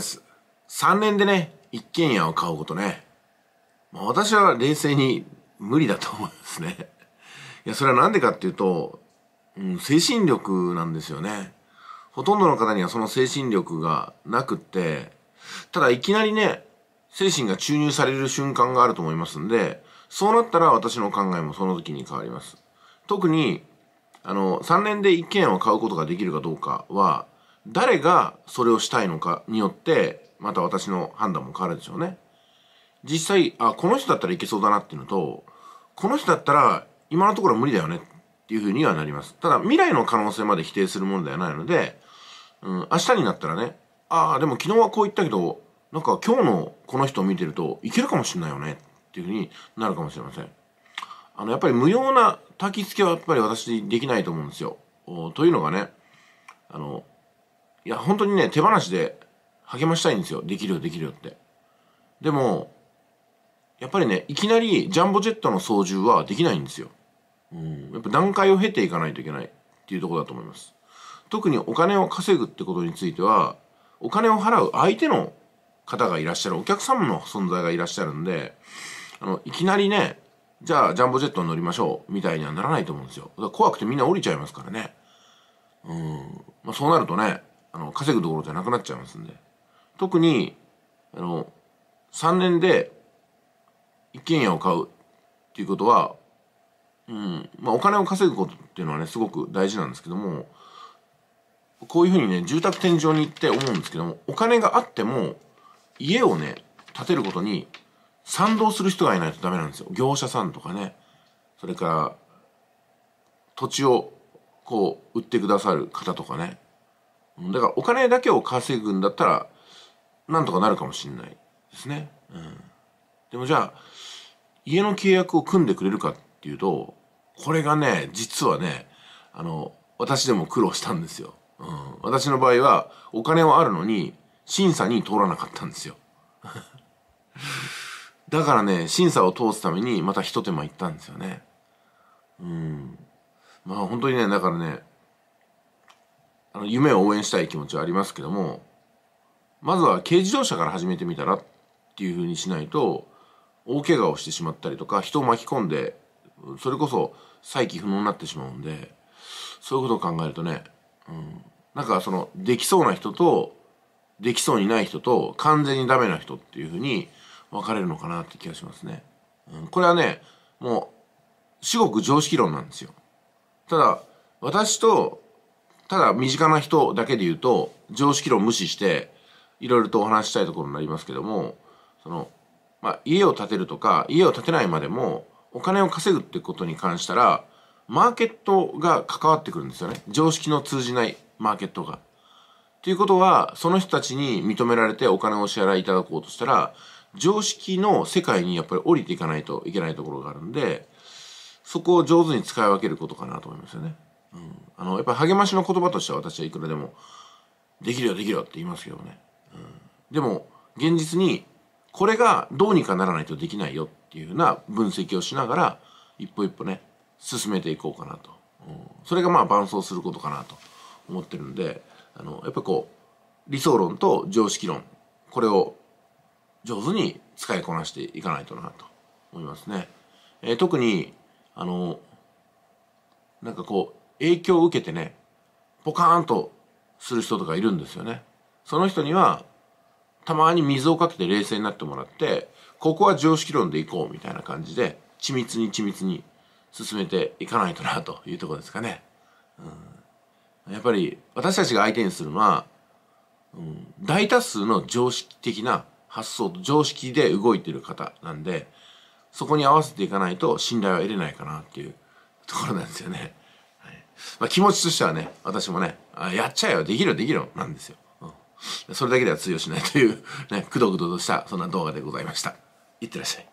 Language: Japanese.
3年でね、一軒家を買うことね。まあ、私は冷静に無理だと思うんですね。いや、それはなんでかっていうと、うん、精神力なんですよね。ほとんどの方にはその精神力がなくって、ただいきなりね、精神が注入される瞬間があると思いますんで、そうなったら私の考えもその時に変わります。特に、あの、3年で1件を買うことができるかどうかは、誰がそれをしたいのかによってまた私の判断も変わるでしょうね実際あこの人だったらいけそうだなっていうのとこの人だったら今のところ無理だよねっていうふうにはなりますただ未来の可能性まで否定するものではないので、うん、明日になったらねああでも昨日はこう言ったけどなんか今日のこの人を見てるといけるかもしれないよねっていうふうになるかもしれませんあのやっぱり無用な焚き付けはやっぱり私できないと思うんですよというのがねあのいや、本当にね、手放しで励ましたいんですよ。できるよ、できるよって。でも、やっぱりね、いきなりジャンボジェットの操縦はできないんですよ。うん。やっぱ段階を経ていかないといけないっていうとこだと思います。特にお金を稼ぐってことについては、お金を払う相手の方がいらっしゃる、お客様の存在がいらっしゃるんで、あの、いきなりね、じゃあジャンボジェットに乗りましょう、みたいにはならないと思うんですよ。だから怖くてみんな降りちゃいますからね。うん。まあ、そうなるとね、あの、稼ぐところじゃなくなっちゃいますんで。特に、あの、3年で一軒家を買うっていうことは、うん、まあお金を稼ぐことっていうのはね、すごく大事なんですけども、こういうふうにね、住宅天井に行って思うんですけども、お金があっても、家をね、建てることに賛同する人がいないとダメなんですよ。業者さんとかね、それから、土地をこう、売ってくださる方とかね、だからお金だけを稼ぐんだったら、なんとかなるかもしれないですね。うん。でもじゃあ、家の契約を組んでくれるかっていうと、これがね、実はね、あの、私でも苦労したんですよ。うん。私の場合は、お金はあるのに、審査に通らなかったんですよ。だからね、審査を通すためにまた一手間行ったんですよね。うん。まあ本当にね、だからね、あの夢を応援したい気持ちはありますけどもまずは軽自動車から始めてみたらっていうふうにしないと大怪我をしてしまったりとか人を巻き込んでそれこそ再起不能になってしまうんでそういうことを考えるとね、うん、なんかそのできそうな人とできそうにない人と完全にダメな人っていうふうに分かれるのかなって気がしますね。うん、これはねもう至極常識論なんですよ。ただ私とただ身近な人だけで言うと常識論無視していろいろとお話したいところになりますけどもその、まあ、家を建てるとか家を建てないまでもお金を稼ぐってことに関したらマーケットが関わってくるんですよね常識の通じないマーケットが。ということはその人たちに認められてお金をお支払いいただこうとしたら常識の世界にやっぱり降りていかないといけないところがあるんでそこを上手に使い分けることかなと思いますよね。うん、あのやっぱ励ましの言葉としては私はいくらでも「できるよできるよ」って言いますけどね、うん、でも現実にこれがどうにかならないとできないよっていうふうな分析をしながら一歩一歩ね進めていこうかなと、うん、それがまあ伴走することかなと思ってるんであのやっぱこう理想論と常識論これを上手に使いこなしていかないとなと思いますね。えー、特にあのなんかこう影響を受けてねポカーンとする人とかいるんですよね。その人にはたまに水をかけて冷静になってもらってここは常識論でいこうみたいな感じで緻密に緻密に進めていかないとなというとこですかね。うん、やっぱり私たちが相手にするのは、うん、大多数の常識的な発想と常識で動いてる方なんでそこに合わせていかないと信頼は得れないかなっていうところなんですよね。まあ、気持ちとしてはね、私もね、あやっちゃえよ、できるよ、できるよ、なんですよ。うん、それだけでは通用しないという、ね、くどくどとした、そんな動画でございました。いってらっしゃい。